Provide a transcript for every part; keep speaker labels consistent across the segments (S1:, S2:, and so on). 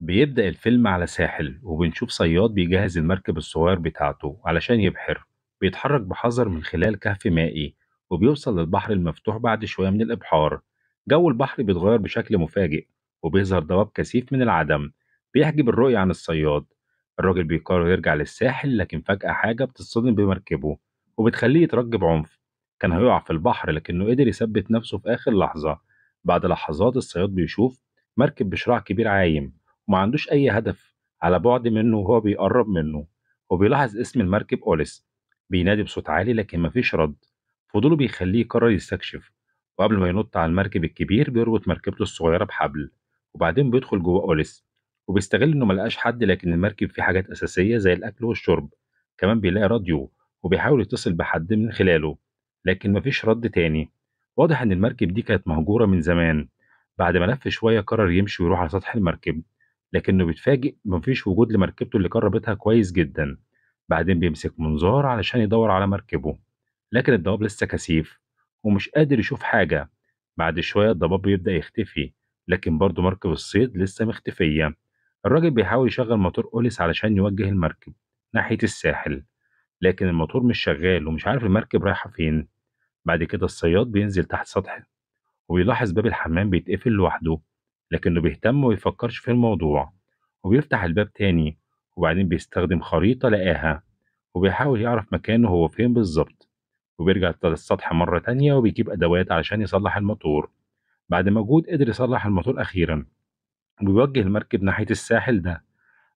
S1: بيبدأ الفيلم على ساحل وبنشوف صياد بيجهز المركب الصغير بتاعته علشان يبحر بيتحرك بحذر من خلال كهف مائي وبيوصل للبحر المفتوح بعد شوية من الإبحار جو البحر بيتغير بشكل مفاجئ وبيظهر ضباب كثيف من العدم بيحجب الرؤية عن الصياد الراجل بيقرر يرجع للساحل لكن فجأة حاجة بتصطدم بمركبه وبتخليه يترج بعنف كان هيقع في البحر لكنه قدر يثبت نفسه في آخر لحظة بعد لحظات الصياد بيشوف مركب بشراع كبير عايم وما عندوش أي هدف على بعد منه وهو بيقرب منه وبيلاحظ اسم المركب أوليس بينادي بصوت عالي لكن مفيش رد فضوله بيخليه يقرر يستكشف وقبل ما ينط على المركب الكبير بيربط مركبته الصغيرة بحبل وبعدين بيدخل جوه أوليس وبيستغل إنه ملقاش حد لكن المركب فيه حاجات أساسية زي الأكل والشرب كمان بيلاقي راديو وبيحاول يتصل بحد من خلاله لكن مفيش رد تاني واضح إن المركب دي كانت مهجورة من زمان بعد ما لف شوية قرر يمشي ويروح على سطح المركب لكنه بيتفاجئ مفيش وجود لمركبته اللي كان كويس جدا بعدين بيمسك منظار علشان يدور على مركبه لكن الضباب لسه كثيف ومش قادر يشوف حاجة بعد شوية الضباب بيبدأ يختفي لكن برضه مركب الصيد لسه مختفية الراجل بيحاول يشغل موتور أوليس علشان يوجه المركب ناحية الساحل لكن الموتور مش شغال ومش عارف المركب رايحة فين بعد كده الصياد بينزل تحت سطح وبيلاحظ باب الحمام بيتقفل لوحده لكنه بيهتم ويفكرش في الموضوع وبيفتح الباب تاني وبعدين بيستخدم خريطة لقاها وبيحاول يعرف مكانه هو فين بالظبط وبيرجع للسطح مرة تانية وبيجيب أدوات علشان يصلح الموتور بعد مجهود قدر يصلح الموتور أخيرا وبيوجه المركب ناحية الساحل ده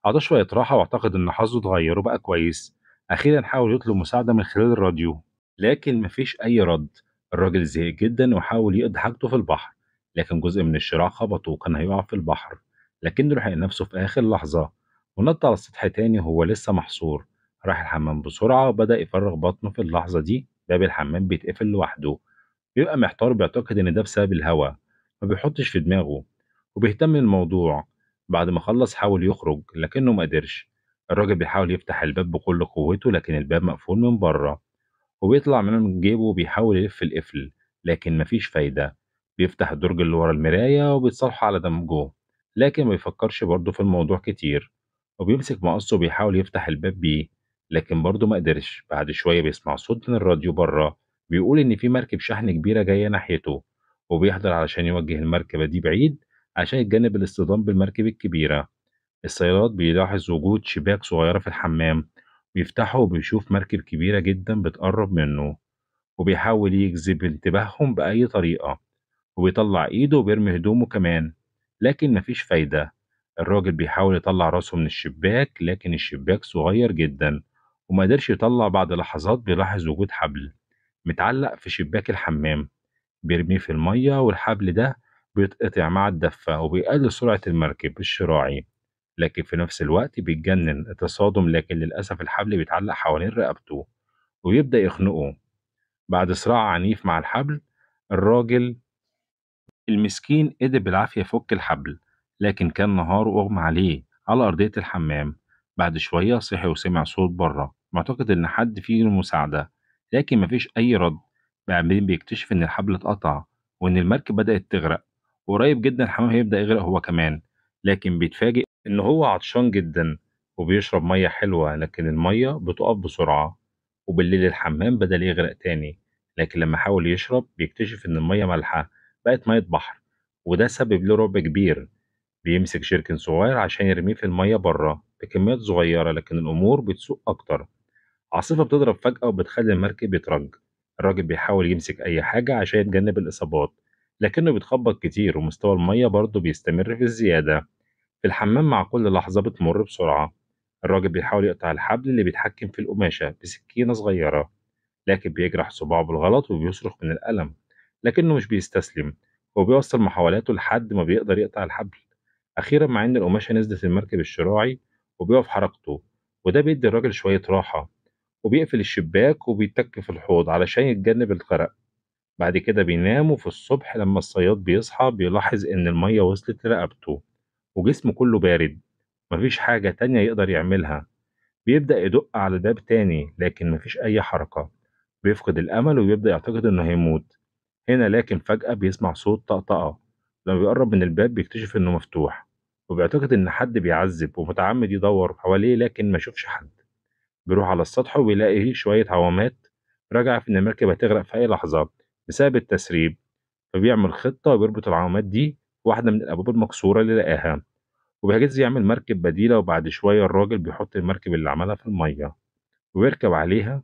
S1: قضى شوية راحة واعتقد إن حظه اتغير وبقى كويس أخيرا حاول يطلب مساعدة من خلال الراديو لكن مفيش أي رد الراجل زهق جدا وحاول يقضي حاجته في البحر لكن جزء من الشراع خبطه وكان هيقع في البحر لكنه لحق نفسه في آخر لحظة ونط على السطح تاني وهو لسه محصور راح الحمام بسرعة وبدأ يفرغ بطنه في اللحظة دي باب الحمام بيتقفل لوحده بيبقى محتار بيعتقد إن ده بسبب الهوا ما بيحطش في دماغه وبيهتم الموضوع بعد ما خلص حاول يخرج لكنه ما قدرش الراجل بيحاول يفتح الباب بكل قوته لكن الباب مقفول من بره وبيطلع من جيبه وبيحاول يلف القفل لكن مفيش فايدة بيفتح الدرج اللي ورا المراية وبيتصالحه على دم لكن ما بيفكرش برضه في الموضوع كتير وبيمسك مقصه وبيحاول يفتح الباب بيه لكن برضه ما قدرش بعد شوية بيسمع صوت من الراديو بره بيقول إن في مركب شحن كبيرة جاية ناحيته وبيحضر علشان يوجه المركبة دي بعيد عشان يتجنب الاصطدام بالمركب الكبيرة الصياد بيلاحظ وجود شباك صغيرة في الحمام بيفتحه وبيشوف مركب كبيرة جدا بتقرب منه وبيحاول يجذب انتباههم بأي طريقة وبيطلع إيده وبيرمي هدومه كمان لكن مفيش فايدة الراجل بيحاول يطلع راسه من الشباك لكن الشباك صغير جدا ومقدرش يطلع بعد لحظات بيلاحظ وجود حبل متعلق في شباك الحمام بيرميه في المية والحبل ده بيتقطع مع الدفة وبيقلل سرعة المركب الشراعي لكن في نفس الوقت بيتجنن التصادم لكن للأسف الحبل بيتعلق حوالين رقبته ويبدأ يخنقه بعد صراع عنيف مع الحبل الراجل المسكين قدر بالعافية يفك الحبل لكن كان نهاره أغمى عليه على أرضية الحمام بعد شوية صحي وسمع صوت بره معتقد إن حد فيه المساعدة لكن مفيش أي رد بعدين بيكتشف إن الحبل اتقطع وإن المركب بدأت تغرق وقريب جدا الحمام هيبدأ يغرق هو كمان لكن بيتفاجئ إن هو عطشان جدا وبيشرب مية حلوة لكن المية بتقف بسرعة وبالليل الحمام بدأ يغرق تاني لكن لما حاول يشرب بيكتشف إن المية مالحة بقت مية بحر وده سبب له رعب كبير بيمسك شركن صغير عشان يرميه في المية بره بكميات صغيرة لكن الأمور بتسوء أكتر عاصفة بتضرب فجأة وبتخلي المركب يترج الراجل بيحاول يمسك أي حاجة عشان يتجنب الإصابات لكنه بيتخبط كتير ومستوى المية برضه بيستمر في الزيادة في الحمام مع كل لحظة بتمر بسرعة الراجل بيحاول يقطع الحبل اللي بيتحكم في القماشة بسكينة صغيرة لكن بيجرح صباعه بالغلط وبيصرخ من الألم لكنه مش بيستسلم وبيوصل محاولاته لحد ما بيقدر يقطع الحبل أخيرا مع إن القماشة نزلت المركب الشراعي وبيقف حركته وده بيدي الراجل شوية راحة وبيقفل الشباك وبيتك في الحوض علشان يتجنب الغرق بعد كده بينام وفي الصبح لما الصياد بيصحى بيلاحظ إن المية وصلت لرقبته وجسمه كله بارد مفيش حاجة تانية يقدر يعملها بيبدأ يدق على باب تاني لكن مفيش أي حركة بيفقد الأمل وبيبدأ يعتقد إنه هيموت هنا لكن فجأة بيسمع صوت طقطقة لما بيقرب من الباب بيكتشف إنه مفتوح وبيعتقد إن حد بيعذب ومتعمد يدور حواليه لكن ما يشوفش حد بيروح على السطح وبيلاقي شوية عوامات راجعة في إن المركبة هتغرق في أي لحظة بسبب التسريب فبيعمل خطة وبيربط العوامات دي واحدة من الأبواب المكسورة اللي لقاها وبيجهز يعمل مركب بديلة وبعد شوية الراجل بيحط المركب اللي عملها في المية ويركب عليها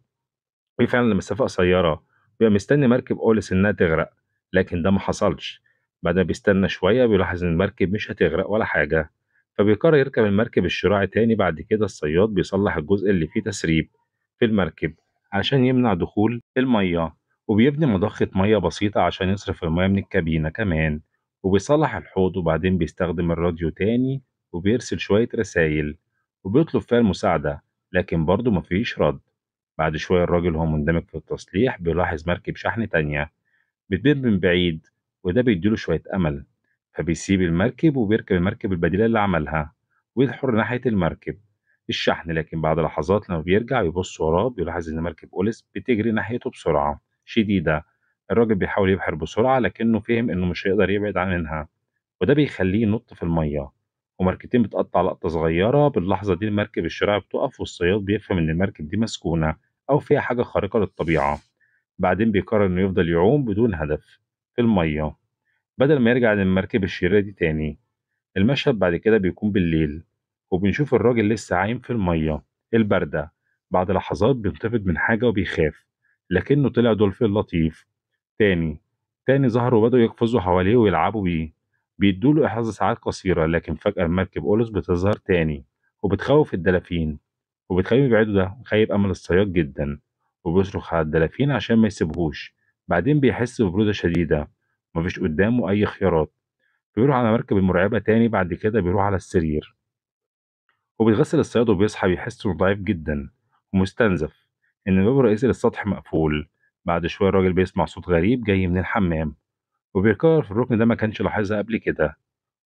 S1: وفعلا لمسافة قصيرة بيبقى مستني مركب اولس انها تغرق لكن ده ما حصلش بعد ما بيستنى شوية بيلاحظ إن المركب مش هتغرق ولا حاجة فبيقرر يركب المركب الشراعي تاني بعد كده الصياد بيصلح الجزء اللي فيه تسريب في المركب عشان يمنع دخول المية وبيبني مضخة مية بسيطة عشان يصرف المية من الكابينة كمان وبيصلح الحوض وبعدين بيستخدم الراديو تاني وبيرسل شوية رسايل وبيطلب فيها المساعدة لكن برضه مفيش رد بعد شوية الراجل هو مندمج في التصليح بيلاحظ مركب شحن تانية بتبيب من بعيد وده بيديله شوية أمل فبيسيب المركب وبيركب المركب البديلة اللي عملها ويدحر ناحية المركب الشحن لكن بعد لحظات لما بيرجع بيبص وراه بيلاحظ إن مركب أوليس بتجري ناحيته بسرعة شديدة الراجل بيحاول يبحر بسرعة لكنه فهم إنه مش هيقدر يبعد عنها وده بيخليه ينط في المية ومركبتين بتقطع لقطة صغيرة باللحظة دي المركب الشراعي بتقف والصياد بيفهم إن المركب دي مسكونة أو فيها حاجة خارقة للطبيعة بعدين بيقرر إنه يفضل يعوم بدون هدف في المية بدل ما يرجع للمركب الشريرة دي تاني المشهد بعد كده بيكون بالليل وبنشوف الراجل لسه عايم في المية الباردة بعد لحظات بينتفض من حاجة وبيخاف لكنه طلع دولفين لطيف تاني تاني ظهروا وبدأوا يقفزوا حواليه ويلعبوا بيه بيدوا له إحراز ساعات قصيرة لكن فجأة المركب أولوس بتظهر تاني وبتخوف الدلافين وبتخليهم يبعدوا ده خايب أمل الصياد جدا وبيصرخ على الدلافين عشان ما يسيبهوش بعدين بيحس ببرودة شديدة مفيش قدامه أي خيارات بيروح على مركب المرعبة تاني بعد كده بيروح على السرير وبيتغسل الصياد وبيصحى بيحس إنه ضعيف جدا ومستنزف إن الباب الرئيسي للسطح مقفول بعد شوية الراجل بيسمع صوت غريب جاي من الحمام وبيكرر في الركن ده ما كانش لاحظها قبل كده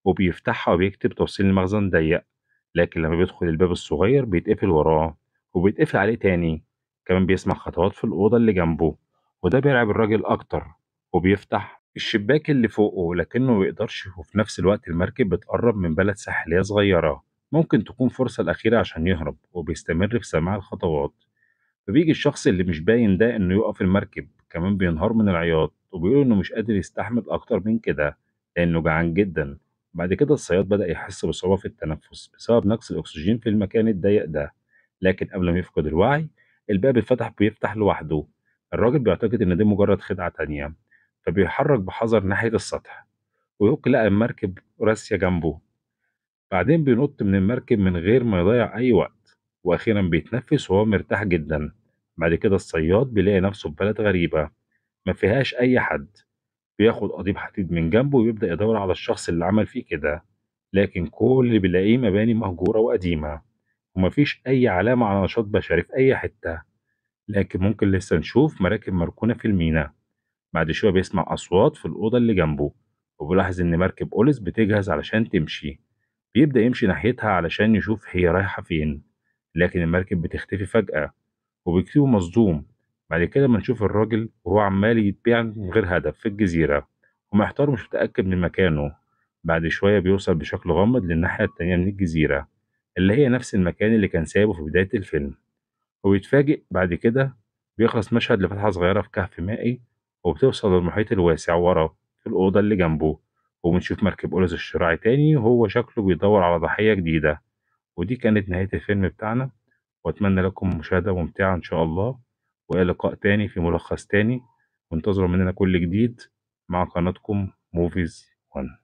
S1: وبيفتحها وبيكتب توصيل المخزن ضيق لكن لما بيدخل الباب الصغير بيتقفل وراه وبيتقفل عليه تاني كمان بيسمع خطوات في الأوضة اللي جنبه وده بيرعب الراجل أكتر وبيفتح الشباك اللي فوقه لكنه مبيقدرش وفي نفس الوقت المركب بتقرب من بلد ساحلية صغيرة ممكن تكون فرصة الأخيرة عشان يهرب وبيستمر في سماع الخطوات فبيجي الشخص اللي مش باين ده إنه يقف المركب كمان بينهار من العياط وبيقول إنه مش قادر يستحمل أكتر من كده لأنه جعان جدا بعد كده الصياد بدأ يحس بصعوبة في التنفس بسبب نقص الأكسجين في المكان الضيق ده لكن قبل ما يفقد الوعي الباب اتفتح بيفتح لوحده الراجل بيعتقد إن دي مجرد خدعة تانية فبيحرك بحذر ناحية السطح ويوك لقى المركب راسية جنبه بعدين بينط من المركب من غير ما يضيع أي وقت وأخيرا بيتنفس وهو مرتاح جدا بعد كده الصياد بيلاقي نفسه في بلد غريبة ما فيهاش أي حد بياخد قضيب حديد من جنبه ويبدأ يدور على الشخص اللي عمل فيه كده لكن كل اللي بيلاقيه مباني مهجورة وقديمة ومفيش أي علامة على نشاط بشري في أي حتة لكن ممكن لسه نشوف مراكب مركونة في الميناء بعد شوية بيسمع أصوات في الأوضة اللي جنبه وبيلاحظ إن مركب أوليس بتجهز علشان تمشي بيبدأ يمشي ناحيتها علشان يشوف هي رايحة فين لكن المركب بتختفي فجأة وبيكتبه مصدوم بعد كده بنشوف نشوف الراجل وهو عمال يتبيع من غير هدف في الجزيرة ومحتار مش متأكد من مكانه بعد شوية بيوصل بشكل غامض للناحية التانية من الجزيرة اللي هي نفس المكان اللي كان سايبه في بداية الفيلم وبيتفاجئ بعد كده بيخلص مشهد لفتحة صغيرة في كهف مائي وبتوصل للمحيط الواسع ورا في الأوضة اللي جنبه وبنشوف مركب أولز الشراعي تاني وهو شكله بيدور على ضحية جديدة ودي كانت نهاية الفيلم بتاعنا وأتمنى لكم مشاهدة ممتعة إن شاء الله والى لقاء تاني في ملخص تاني وانتظروا مننا كل جديد مع قناتكم موفيز 1